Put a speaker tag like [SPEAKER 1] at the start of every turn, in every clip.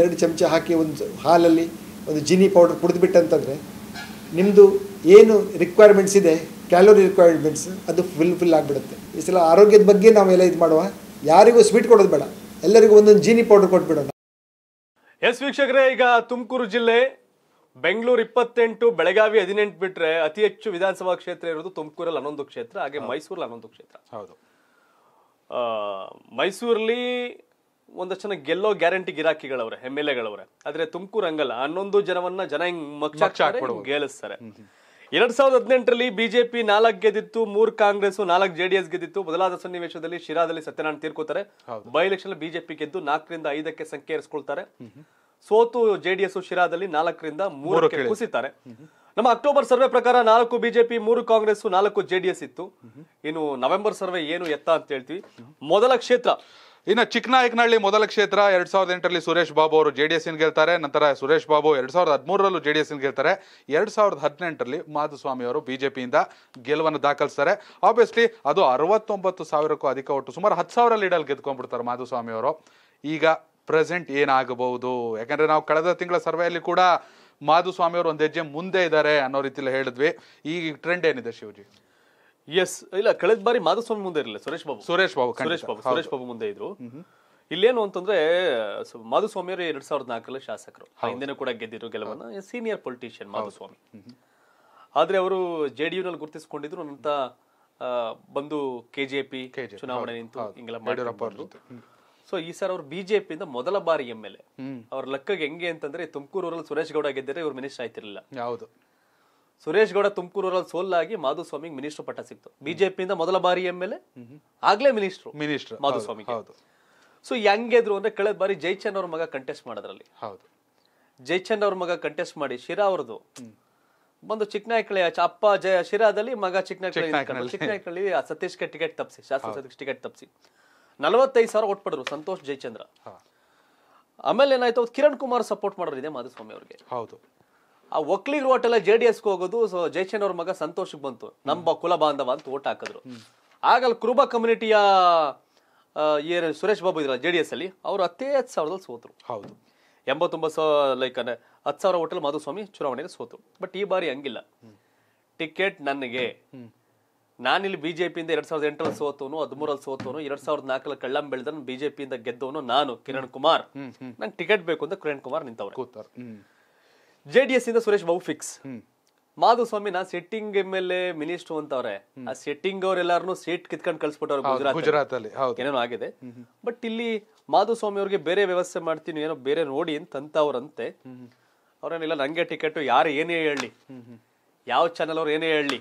[SPEAKER 1] ಎರಡು ಚಮಚ ಹಾಕಿ ಒಂದು ಹಾಲಲ್ಲಿ ಒಂದು ಜಿನಿ ಪೌಡರ್ ಕುಡಿದ್ಬಿಟ್ಟಂತಂದರೆ ನಿಮ್ಮದು ಏನು ರಿಕ್ವೈರ್ಮೆಂಟ್ಸ್ ಇದೆ ಕ್ಯಾಲೋರಿ ರಿಕ್ವೈರ್ಮೆಂಟ್ಸ್ ಅದು ಫುಲ್ ಫಿಲ್ ಆಗಿಬಿಡುತ್ತೆ ಈ ಸಲ ಆರೋಗ್ಯದ ಬಗ್ಗೆ ನಾವೆಲ್ಲ ಇದು ಮಾಡುವ ಯಾರಿಗೂ ಸ್ವೀಟ್ ಕೊಡೋದು ಬೇಡ ಎಲ್ಲರಿಗೂ ಒಂದೊಂದು ಜೀನಿ ಪೌಡರ್ ಕೊಟ್ಬಿಡೋಣ ಎಸ್ ವೀಕ್ಷಕರೇ ಈಗ ತುಮಕೂರು ಜಿಲ್ಲೆ ಬೆಂಗಳೂರು ಇಪ್ಪತ್ತೆಂಟು ಬೆಳಗಾವಿ ಹದಿನೆಂಟು ಬಿಟ್ರೆ ಅತಿ ಹೆಚ್ಚು ವಿಧಾನಸಭಾ ಕ್ಷೇತ್ರ ಇರೋದು ತುಮಕೂರಲ್ಲಿ ಹನ್ನೊಂದು ಕ್ಷೇತ್ರ ಹಾಗೆ ಮೈಸೂರಲ್ಲಿ ಹನ್ನೊಂದು ಕ್ಷೇತ್ರ ಹೌದು ಮೈಸೂರಲ್ಲಿ ಒಂದಷ್ಟು ಜನ ಗೆಲ್ಲೋ ಗ್ಯಾರಂಟಿ ಗಿರಾಕಿಗಳವ್ರೆ ಎಮ್ ಎಲ್ ಎಗಳವ್ರೆ ಆದ್ರೆ ತುಮಕೂರು ಹಂಗಲ್ಲ ಹನ್ನೊಂದು ಜನವನ್ನ ಜನ ಹಿಂಗ್ ಮಕ್ಕಳು ಗೆಲ್ಲಿಸ್ತಾರೆ ಎರಡ್ ಸಾವಿರದ ಹದಿನೆಂಟರಲ್ಲಿ ಬಿಜೆಪಿ ನಾಲ್ಕು ಗೆದ್ದಿತ್ತು ಮೂರ್ ಕಾಂಗ್ರೆಸ್ ನಾಲ್ಕು ಜೆಡಿಎಸ್ ಗೆದ್ದಿತ್ತು ಮೊದಲಾದ ಸನ್ನಿವೇಶದಲ್ಲಿ ಶಿರಾದಲ್ಲಿ ಸತ್ಯನಾರಾಯಣ ತೀರ್ಕೋತಾರೆ ಬೈ ಎಲೆಕ್ಷನ್ ಬಿಜೆಪಿ ಗೆದ್ದು ನಾಲ್ಕರಿಂದ ಐದಕ್ಕೆ ಸಂಖ್ಯೆ ಏರಿಸ್ಕೊಳ್ತಾರೆ ಸೋತು ಜೆಡಿಎಸ್ ಶಿರಾದಲ್ಲಿ ನಾಲ್ಕರಿಂದ ಮೂರಕ್ಕೆ ಕುಸಿತಾರೆ ನಮ್ಮ ಅಕ್ಟೋಬರ್ ಸರ್ವೆ ಪ್ರಕಾರ ನಾಲ್ಕು ಬಿಜೆಪಿ ಮೂರು ಕಾಂಗ್ರೆಸ್ ನಾಲ್ಕು ಜೆಡಿಎಸ್ ಇತ್ತು ಇನ್ನು ನವೆಂಬರ್ ಸರ್ವೆ ಏನು ಎತ್ತ ಅಂತ ಹೇಳ್ತೀವಿ ಮೊದಲ ಕ್ಷೇತ್ರ ಇನ್ನು ಚಿಕ್ಕನಾಯಕನಹಳ್ಳಿ ಮೊದಲ ಕ್ಷೇತ್ರ ಎರಡ್ ಸಾವಿರದ ಎಂಟರಲ್ಲಿ ಸುರೇಶ್ ಬಾಬು ಅವರು ಜೆ ಡಿ ಎಸ್ ಗೆಲ್ತಾರೆ ನಂತರ ಸುರೇಶ್ ಬಾಬು ಎರಡ್ ಸಾವಿರದ ಹದಿಮೂರರಲ್ಲೂ ಜೆ ಡಿ ಎಸ್ ಗೆಲ್ತಾರೆ ಎರಡ್ ಸಾವಿರದ ಹದಿನೆಂಟರಲ್ಲಿ ಮಾಧುಸ್ವಾಮಿ ಅವರು ಬಿಜೆಪಿಯಿಂದ ಗೆಲುವನ್ನು ದಾಖಲಿಸ್ತಾರೆ ಆಬ್ವಿಯಸ್ಲಿ ಅದು ಅರವತ್ತೊಂಬತ್ತು ಸಾವಿರಕ್ಕೂ ಅಧಿಕ ಒಟ್ಟು ಸುಮಾರು ಹತ್ತು ಸಾವಿರ ಲೀಡಲ್ಲಿ ಗೆದ್ಕೊಂಡ್ಬಿಡ್ತಾರೆ ಮಾಧುಸ್ವಾಮಿ ಅವರು ಈಗ ಪ್ರೆಸೆಂಟ್ ಏನಾಗಬಹುದು ಯಾಕಂದ್ರೆ ನಾವು ಕಳೆದ ತಿಂಗಳ ಸರ್ವೆಯಲ್ಲಿ ಕೂಡ ಮಾಧುಸ್ವಾಮಿ ಅವರು ಒಂದು ಹೆಜ್ಜೆ ಮುಂದೆ ಇದ್ದಾರೆ ಅನ್ನೋ ರೀತಿಯಲ್ಲಿ ಹೇಳಿದ್ವಿ ಈಗ ಟ್ರೆಂಡ್ ಏನಿದೆ ಶಿವಜಿ ಎಸ್ ಇಲ್ಲ ಕಳೆದ ಬಾರಿ ಮಾಧುಸ್ವಾಮಿ ಮುಂದೆ ಇರಲಿಲ್ಲ ಸುರೇಶ್ ಬಾಬು ಸುರೇಶ್ ಬಾಬು ಸುರೇಶ್ ಬಾಬು ಸುರೇಶ್ ಬಾಬು ಮುಂದೆ ಇದ್ರು ಇಲ್ಲೇನು ಅಂತಂದ್ರೆ ಮಾಧುಸ್ವಾಮಿ ಅವರು ಎರಡ್ ಸಾವಿರದ ನಾಲ್ಕರಲ್ಲಿ ಶಾಸಕರು ಹಿಂದೆನೂ ಕೂಡ ಗೆದ್ದಿದ್ರು ಗೆಲುವನ್ನ ಸೀನಿಯರ್ ಪೊಲಿಟಿಷಿಯನ್ ಮಾಧುಸ್ವಾಮಿ ಆದ್ರೆ ಅವರು ಜೆ ಡಿ ನಲ್ಲಿ ಗುರುತಿಸಿಕೊಂಡಿದ್ರು ಅಂತ ಬಂದು ಕೆ ಕೆಜೆಪಿ ಚುನಾವಣೆ ನಿಂತು ಸೊ ಈ ಸರ್ ಅವ್ರು ಬಿಜೆಪಿಯಿಂದ ಮೊದಲ ಬಾರಿ ಎಂಎಲ್ ಎಲ್ ಎ ಅವ್ರ ಲೆಕ್ಕ ಹೆಂಗೆ ಅಂತಂದ್ರೆ ತುಮಕೂರು ಸುರೇಶ್ ಗೌಡ ಗೆದ್ದರೆ ಇವ್ರು ಮಿನಿಸ್ಟರ್ ಆಯ್ತಿರ್ಲಿಲ್ಲ ಸುರೇಶ್ ಗೌಡ ತುಮಕೂರಲ್ಲಿ ಸೋಲಾಗಿ ಮಾಧುಸ್ವಾಮಿ ಮಿನಿಸ್ಟರ್ ಪಟ್ಟ ಸಿಕ್ತು ಬಿಜೆಪಿಯಿಂದ ಮೊದಲ ಬಾರಿ ಎಂ ಎಲ್ ಎ ಆಗ್ಲೇ ಮಿನಿಸ್ಟರ್ ಮಿನಿಸ್ಟರ್ ಮಾಧುಸ್ವಾಮಿ ಸೊ ಹೆಂಗೆದ್ರು ಅಂದ್ರೆ ಕಳೆದ ಬಾರಿ ಜೈಚಂದ್ ಅವ್ರ ಮಗ ಕಂಟೆಸ್ಟ್ ಮಾಡೋದ್ರಲ್ಲಿ ಹೌದು ಜೈಚಂದ್ ಅವ್ರ ಮಗ ಕಂಟೆಸ್ಟ್ ಮಾಡಿ ಶಿರಾ ಅವ್ರದ್ದು ಬಂದು ಚಿಕ್ಕನಾಯ್ಕಳಿ ಅಪ್ಪ ಜಯ ಶಿರಾದಲ್ಲಿ ಮಗ ಚಿಕ್ಕನಾಯ್ಕಳಿ ಚಿಕ್ಕನಾಯ್ಕಳಿ ಸತೀಶ್ಗೆ ಟಿಕೆಟ್ ತಪ್ಸಿ ಶಾಸಕ ಟಿಕೆಟ್ ತಪ್ಸಿ ನಲವತ್ತೈದು ಸಾವಿರ ಓಟ್ ಪಡೆದ್ರು ಸಂತೋಷ್ ಜಯಚಂದ್ರ ಆಮೇಲೆ ಏನಾಯ್ತು ಕಿರಣ್ ಕುಮಾರ್ ಸಪೋರ್ಟ್ ಮಾಡೋರು ಇದೆ ಮಾಧುಸ್ವಾಮಿ ಅವ್ರಿಗೆ ಹೌದು ಆ ಓಟ್ ಎಲ್ಲ ಜೆ ಡಿ ಹೋಗೋದು ಸೊ ಜಯಚಂದ್ರ ಅವ್ರ ಮಗ ಸಂತೋಷಕ್ಕೆ ಬಂತು ನಮ್ಮ ಕುಲ ಬಾಂಧವ ಅಂತ ಓಟ್ ಹಾಕಿದ್ರು ಆಗಲ್ಲಿ ಕುರುಬಾ ಕುರುಬ ಕಮ್ಯುನಿಟಿಯ ಏನು ಸುರೇಶ್ ಬಾಬು ಇದ್ರಲ್ಲ ಜೆ ಡಿ ಎಸ್ ಅಲ್ಲಿ ಅವರು ಹತ್ತೇ ಹತ್ತು ಸಾವಿರದಲ್ಲಿ ಸೋತರು ಹೌದು ಎಂಬತ್ತೊಂಬತ್ತು ಸಾವಿರ ಲೈಕ್ ಹತ್ತು ಸಾವಿರ ಓಟಲ್ ಮಾಧುಸ್ವಾಮಿ ಚುನಾವಣೆಯಲ್ಲಿ ಸೋತರು ಬಟ್ ಈ ಬಾರಿ ಹಂಗಿಲ್ಲ ಟಿಕೆಟ್ ನನಗೆ ನಾನಿಲ್ಲಿ ಬಿಜೆಪಿಯಿಂದ ಎರಡ್ ಸಾವಿರದ ಎಂಟರಲ್ಲಿ ಸೋತವನು ಹದಿಮೂರಲ್ಲಿ ಸೋತವನು ಎರಡ್ ಸಾವಿರದ ನಾಲ್ಕರಲ್ಲಿ ಕಳ್ಳಂ ಬೆಳೆದನು ಬಿಜೆಪಿಯಿಂದ ಗೆದ್ದವನು ನಾನು ಕಿರಣ್ ಕುಮಾರ್ ನಂಗೆ ಟಿಕೆಟ್ ಬೇಕು ಅಂತ ಕಿರಣ್ ಕುಮಾರ್ ನಿಂತವ್ರು ಜೆಡಿಎಸ್ ಇಂದ ಸುರೇಶ್ ಬಾಬು ಫಿಕ್ಸ್ ಮಾಧುಸ್ವಾಮಿ ನಾ setting M L A minister ಅಂತವ್ರೆ ಆ ಸೆಟ್ಟಿಂಗ್ ಅವ್ರೆಲ್ಲಾರು ಸೀಟ್ ಕಿತ್ಕೊಂಡು ಕಳ್ಸ್ಬಿಟ್ಟವ್ರೆ ಗುಜರಾತ್ ಅಲ್ಲಿ ಏನೋ ಆಗಿದೆ ಬಟ್ ಇಲ್ಲಿ ಮಾಧುಸ್ವಾಮಿ ಅವ್ರಿಗೆ ಬೇರೆ ವ್ಯವಸ್ಥೆ ಮಾಡ್ತೀನಿ ಏನೋ ಬೇರೆ ನೋಡಿ ಅಂತ ಅಂತವ್ರಂತೆ ಅವ್ರೇನಿಲ್ಲ ನಂಗೆ ಟಿಕೆಟ್ ಯಾರು ಏನೇ ಹೇಳಿ ಯಾವ ಚಾನಲ್ ಅವ್ರು ಏನೇ ಹೇಳಿ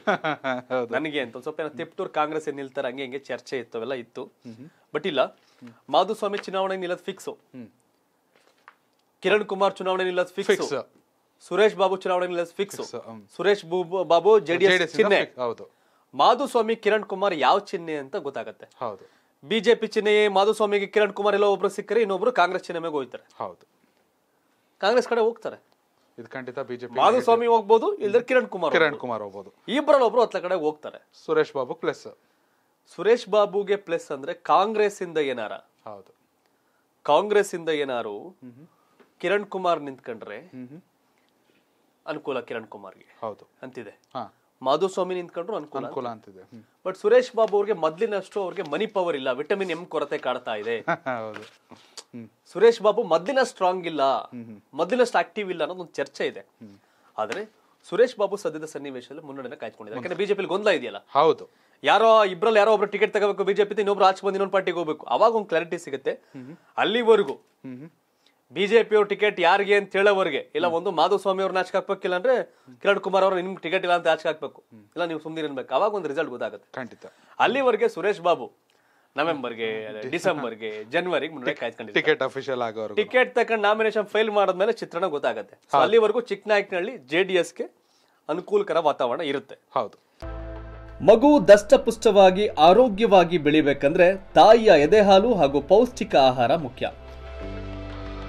[SPEAKER 1] ನನಗೆ ಅಂತ ಸ್ವಲ್ಪ ಏನೋ ತಿಪ್ಟೂರ್ ಕಾಂಗ್ರೆಸ್ ಏನ್ ನಿಲ್ತಾರೆ ಹಂಗೆ ಹಿಂಗೆ ಚರ್ಚೆ ಇತ್ತು ಅವೆಲ್ಲ ಇತ್ತು ಬಟ್ ಇಲ್ಲ ಮಾಧುಸ್ವಾಮಿ ಚುನಾವಣೆ ನಿಲ್ಲದ್ ಫಿಕ್ಸ್ ಕಿರಣ್ ಕುಮಾರ್ ಚುನಾವಣೆ ನಿಲ್ಲದ ಫಿಕ್ಸ್ ಸುರೇಶ್ ಬಾಬು ಚುನಾವಣೆ ಫಿಕ್ಸ್ ಸುರೇಶ್ ಬಾಬು ಜೆಡಿಎಸ್ ಚಿಹ್ನೆ ಹೌದು ಮಾಧುಸ್ವಾಮಿ ಕಿರಣ್ ಕುಮಾರ್ ಯಾವ ಚಿಹ್ನೆ ಅಂತ ಗೊತ್ತಾಗತ್ತೆ ಹೌದು ಬಿಜೆಪಿ ಚಿಹ್ನೆಯೇ ಮಾಧುಸ್ವಾಮಿಗೆ ಕಿರಣ್ ಕುಮಾರ್ ಎಲ್ಲ ಒಬ್ರು ಸಿಕ್ಕರೆ ಇನ್ನೊಬ್ರು ಕಾಂಗ್ರೆಸ್ ಚಿಹ್ನೆ ಮೇಲೆ ಹೋಗ್ತಾರೆ ಹೌದು ಕಾಂಗ್ರೆಸ್ ಕಡೆ ಹೋಗ್ತಾರೆ ಇದು ಖಂಡಿತ ಬಿಜೆಪಿ ಮಾಧುಸ್ವಾಮಿ ಹೋಗ್ಬೋದು ಇಲ್ಲದ್ರೆ ಕಿರಣ್ ಕುಮಾರ್ ಕಿರಣ್ ಕುಮಾರ್ ಹೋಗ್ಬೋದು ಇಬ್ಬರಲ್ಲಿ ಒಬ್ರು ಹತ್ತ ಕಡೆ ಹೋಗ್ತಾರೆ ಸುರೇಶ್ ಬಾಬು ಪ್ಲಸ್ ಸುರೇಶ್ ಬಾಬುಗೆ ಪ್ಲಸ್ ಅಂದ್ರೆ ಕಾಂಗ್ರೆಸ್ ಇಂದ ಏನಾರ ಹೌದು ಕಾಂಗ್ರೆಸ್ ಇಂದ ಏನಾರು ಕಿರಣ್ ಕುಮಾರ್ ನಿಂತ್ಕೊಂಡ್ರೆ ಅನುಕೂಲ ಕಿರಣ್ ಕುಮಾರ್ಗೆ ಹೌದು ಅಂತಿದೆ ಮಾಧುಸ್ವಾಮಿ ನಿಂತ್ಕೊಂಡ್ರು ಅನುಕೂಲ ಅಂತಿದೆ ಬಟ್ ಸುರೇಶ್ ಬಾಬು ಅವ್ರಿಗೆ ಮೊದ್ಲಿನಷ್ಟು ಅವ್ರಿಗೆ ಮನಿ ಪವರ್ ಇಲ್ಲ ವಿಟಮಿನ್ ಎಂ ಕೊರತೆ ಕಾಡ್ತಾ ಇದೆ ಸುರೇಶ್ ಬಾಬು ಮೊದ್ಲಿನ ಸ್ಟ್ರಾಂಗ್ ಇಲ್ಲ ಮೊದ್ಲಿನಷ್ಟು ಆಕ್ಟಿವ್ ಇಲ್ಲ ಅನ್ನೋದೊಂದು ಚರ್ಚೆ ಇದೆ ಆದ್ರೆ ಸುರೇಶ್ ಬಾಬು ಸದ್ಯದ ಸನ್ನಿವೇಶದಲ್ಲಿ ಮುನ್ನಡೆನ ಕಾಯ್ಕೊಂಡಿದ್ದಾರೆ ಯಾಕಂದ್ರೆ ಬಿಜೆಪಿ ಗೊಂದಲ ಇದೆಯಲ್ಲ ಹೌದು ಯಾರೋ ಇಬ್ಬರಲ್ಲಿ ಯಾರೋ ಒಬ್ರು ಟಿಕೆಟ್ ತಗೋಬೇಕು ಬಿಜೆಪಿ ಇನ್ನೊಬ್ರು ಆಚೆ ಬಂದು ಇನ್ನೊಂದು ಪಾರ್ಟಿಗೆ ಹೋಗ್ಬೇಕು ಅವಾಗ ಒಂದು ಕ್ಲಾರಿಟಿ ಸಿಗುತ್ತೆ ಅಲ್ಲಿವರೆಗೂ ಬಿಜೆಪಿ ಟಿಕೆಟ್ ಯಾರ್ಗೆ ಅಂತ ಹೇಳೋವರಿಗೆ ಇಲ್ಲ ಒಂದು ಮಾಧುಸೋಮಿಯವರ ನಾಚಕಗ್ಬೇಕು ಇಲ್ಲಂದ್ರೆ ಕಿರಣ್ ಕುಮಾರ್ ಅವರ ನಿಮಗೆ ಟಿಕೆಟ್ ಇಲ್ಲ ಅಂತ ನಾಚಕಗ್ಬೇಕು ಇಲ್ಲ ನೀವು ಸುಂದಿರನ್ಬೇಕು ಅವಾಗ ಒಂದು ರಿಸಲ್ಟ್ ಗೊತ್ತಾಗುತ್ತೆ ಅಲ್ಲಿವರ್ಗೆ ಸುರೇಶ್ ಬಾಬು ನವೆಂಬರ್ ಗೆ ಡಿಸೆಂಬರ್ ಗೆ ಜನವರಿ ಗೆ ಮುಂದುವರೆಕ ಕೈಟ್ಕೊಂಡಿದ್ದಾರೆ ಟಿಕೆಟ್ ಆಫೀಶಿಯಲ್ ಆಗೋವರೆಗೂ ಟಿಕೆಟ್ ತಕಂಡ ನಾಮಿನೇಷನ್ ಫೇಲ್ ಮಾಡಿದ ಮೇಲೆ ಚಿತ್ರಣ ಗೊತ್ತಾಗುತ್ತೆ ಸೋ ಅಲ್ಲಿವರ್ಗೂ ಚಿಕ್ಕನೈಕನಲ್ಲಿ ಜೆಡಿಎಸ್ ಗೆ ಅನುಕೂಲಕರ ವಾತಾವರಣ ಇರುತ್ತೆ ಹೌದು ಮಗು ದಷ್ಟಪುಷ್ಟವಾಗಿ ಆರೋಗ್ಯವಾಗಿ ಬೆಳಿಬೇಕು ಅಂದ್ರೆ ತಾಯಿಯ ಎದೆ ಹಾಲು ಹಾಗೂ ಪೌಷ್ಟಿಕ ಆಹಾರ ಮುಖ್ಯ